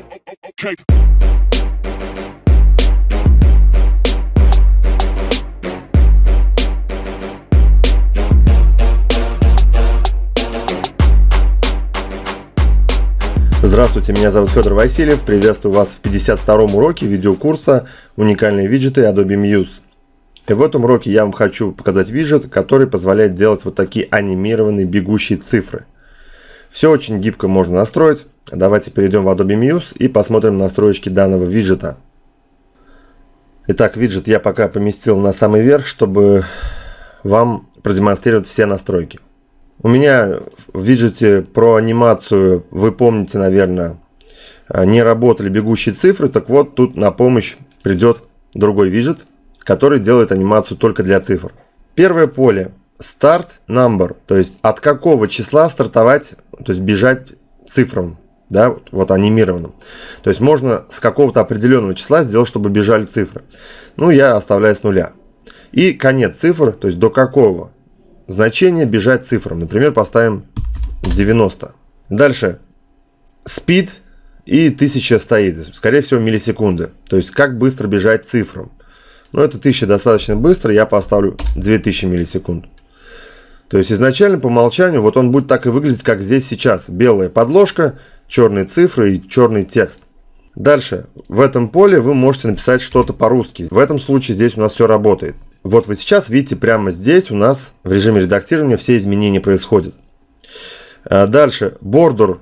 Okay. Здравствуйте, меня зовут Федор Васильев. Приветствую вас в 52-м уроке видеокурса «Уникальные виджеты Adobe Muse». И в этом уроке я вам хочу показать виджет, который позволяет делать вот такие анимированные бегущие цифры. Все очень гибко можно настроить. Давайте перейдем в Adobe Muse и посмотрим настройки данного виджета. Итак, виджет я пока поместил на самый верх, чтобы вам продемонстрировать все настройки. У меня в виджете про анимацию, вы помните, наверное, э, не работали бегущие цифры, так вот тут на помощь придет другой виджет, который делает анимацию только для цифр. Первое поле Start Number, то есть от какого числа стартовать, то есть бежать цифрам да, вот, вот анимированным. То есть можно с какого-то определенного числа сделать, чтобы бежали цифры. Ну, я оставляю с нуля. И конец цифр, то есть до какого значения бежать цифрам. Например, поставим 90. Дальше speed и 1000 стоит, скорее всего, миллисекунды. То есть как быстро бежать цифрам. Но ну, это 1000 достаточно быстро, я поставлю 2000 миллисекунд. То есть изначально по умолчанию вот он будет так и выглядеть, как здесь сейчас. Белая подложка, черные цифры и черный текст. Дальше. В этом поле вы можете написать что-то по-русски. В этом случае здесь у нас все работает. Вот вы сейчас видите прямо здесь у нас в режиме редактирования все изменения происходят. А, дальше. Border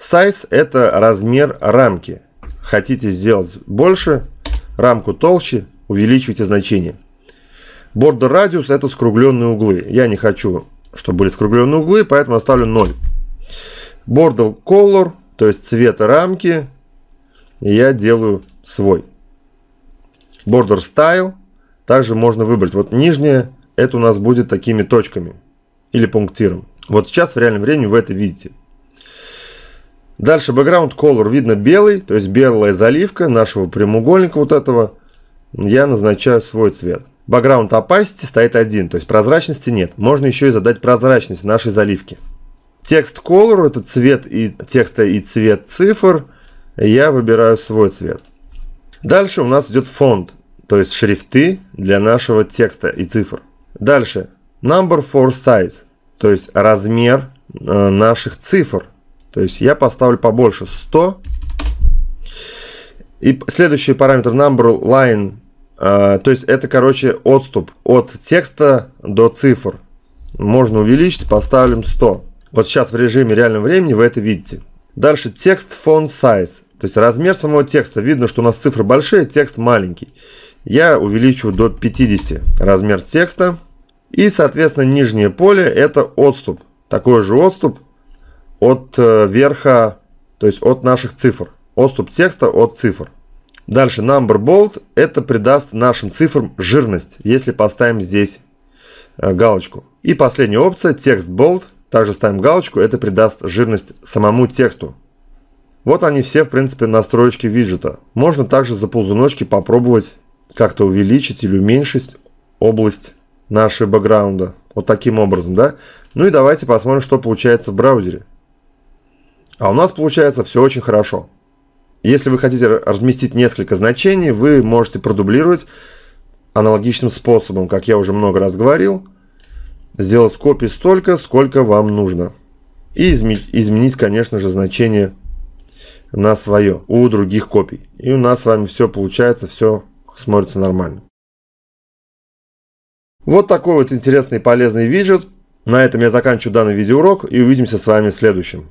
size – это размер рамки. Хотите сделать больше, рамку толще, увеличивайте значение. Border radius – это скругленные углы. Я не хочу, чтобы были скругленные углы, поэтому оставлю 0. Border Color, то есть цвет рамки, я делаю свой. Border Style также можно выбрать. Вот нижняя, это у нас будет такими точками или пунктиром. Вот сейчас в реальном времени вы это видите. Дальше background color видно белый, то есть белая заливка нашего прямоугольника вот этого. Я назначаю свой цвет. Background opacity стоит один, то есть прозрачности нет. Можно еще и задать прозрачность нашей заливки. Текст color – это цвет и текста и цвет цифр. Я выбираю свой цвет. Дальше у нас идет фонд, то есть шрифты для нашего текста и цифр. Дальше number for size, то есть размер э, наших цифр. То есть я поставлю побольше 100. И следующий параметр number line, э, то есть это, короче, отступ от текста до цифр. Можно увеличить, поставим 100. Вот сейчас в режиме реального времени вы это видите. Дальше текст font size, то есть размер самого текста. Видно, что у нас цифры большие, текст маленький. Я увеличу до 50 размер текста. И, соответственно, нижнее поле – это отступ. Такой же отступ от э, верха, то есть от наших цифр. Отступ текста от цифр. Дальше number bold – это придаст нашим цифрам жирность, если поставим здесь э, галочку. И последняя опция – текст bold – также ставим галочку, это придаст жирность самому тексту. Вот они все, в принципе, настроечки виджета. Можно также за ползуночки попробовать как-то увеличить или уменьшить область нашего бэкграунда. Вот таким образом, да? Ну и давайте посмотрим, что получается в браузере. А у нас получается все очень хорошо. Если вы хотите разместить несколько значений, вы можете продублировать аналогичным способом, как я уже много раз говорил – сделать копий столько, сколько вам нужно. И изме изменить, конечно же, значение на свое у других копий. И у нас с вами все получается, все смотрится нормально. Вот такой вот интересный и полезный виджет. На этом я заканчиваю данный видеоурок и увидимся с вами в следующем.